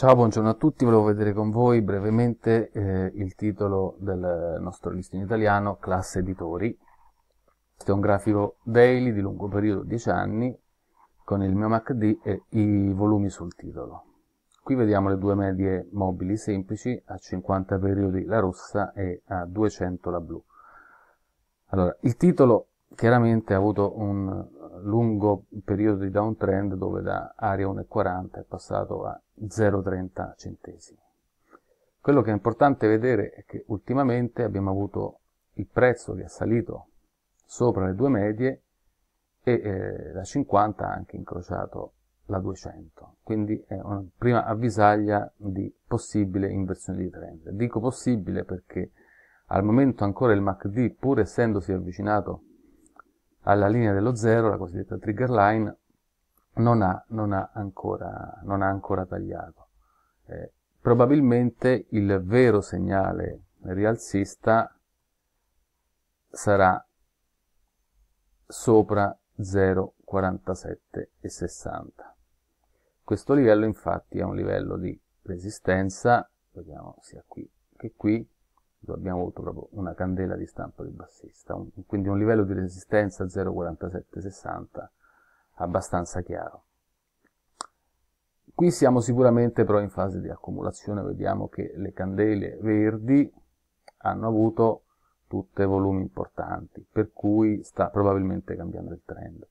Ciao, buongiorno a tutti, volevo vedere con voi brevemente eh, il titolo del nostro listino italiano, classe editori. Questo è un grafico daily di lungo periodo, 10 anni, con il mio MACD e i volumi sul titolo. Qui vediamo le due medie mobili semplici, a 50 periodi la rossa e a 200 la blu. Allora, il titolo chiaramente ha avuto un lungo periodo di downtrend dove da area 1,40 è passato a 0,30 centesimi. Quello che è importante vedere è che ultimamente abbiamo avuto il prezzo che è salito sopra le due medie e eh, la 50 ha anche incrociato la 200, quindi è una prima avvisaglia di possibile inversione di trend. Dico possibile perché al momento ancora il MACD, pur essendosi avvicinato alla linea dello zero, la cosiddetta trigger line, non ha, non ha, ancora, non ha ancora, tagliato. Eh, probabilmente il vero segnale rialzista sarà sopra 0,47 e 60. Questo livello infatti è un livello di resistenza, vediamo sia qui che qui, appunto abbiamo avuto proprio una candela di stampo di bassista, un, quindi un livello di resistenza 0,4760 abbastanza chiaro. Qui siamo sicuramente però in fase di accumulazione, vediamo che le candele verdi hanno avuto tutte volumi importanti, per cui sta probabilmente cambiando il trend.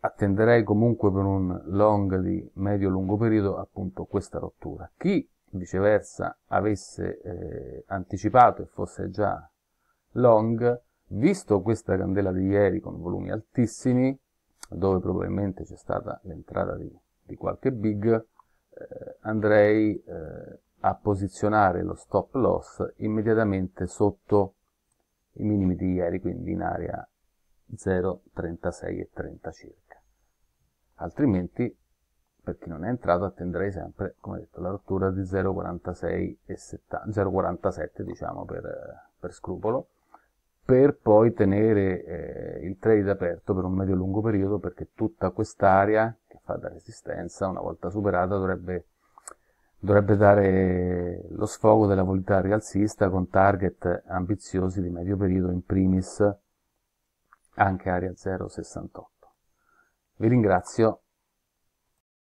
Attenderei comunque per un long di medio-lungo periodo appunto questa rottura. Chi viceversa avesse eh, anticipato e fosse già long, visto questa candela di ieri con volumi altissimi, dove probabilmente c'è stata l'entrata di, di, qualche big, eh, andrei eh, a posizionare lo stop loss immediatamente sotto i minimi di ieri, quindi in area 0,36 e 30 circa. Altrimenti per chi non è entrato attenderei sempre, come detto, la rottura di 0,47 diciamo per, eh, per, scrupolo, per poi tenere eh, il trade aperto per un medio-lungo periodo perché tutta quest'area che fa da resistenza, una volta superata, dovrebbe, dovrebbe dare lo sfogo della volatilità rialzista con target ambiziosi di medio periodo in primis anche area 0,68. Vi ringrazio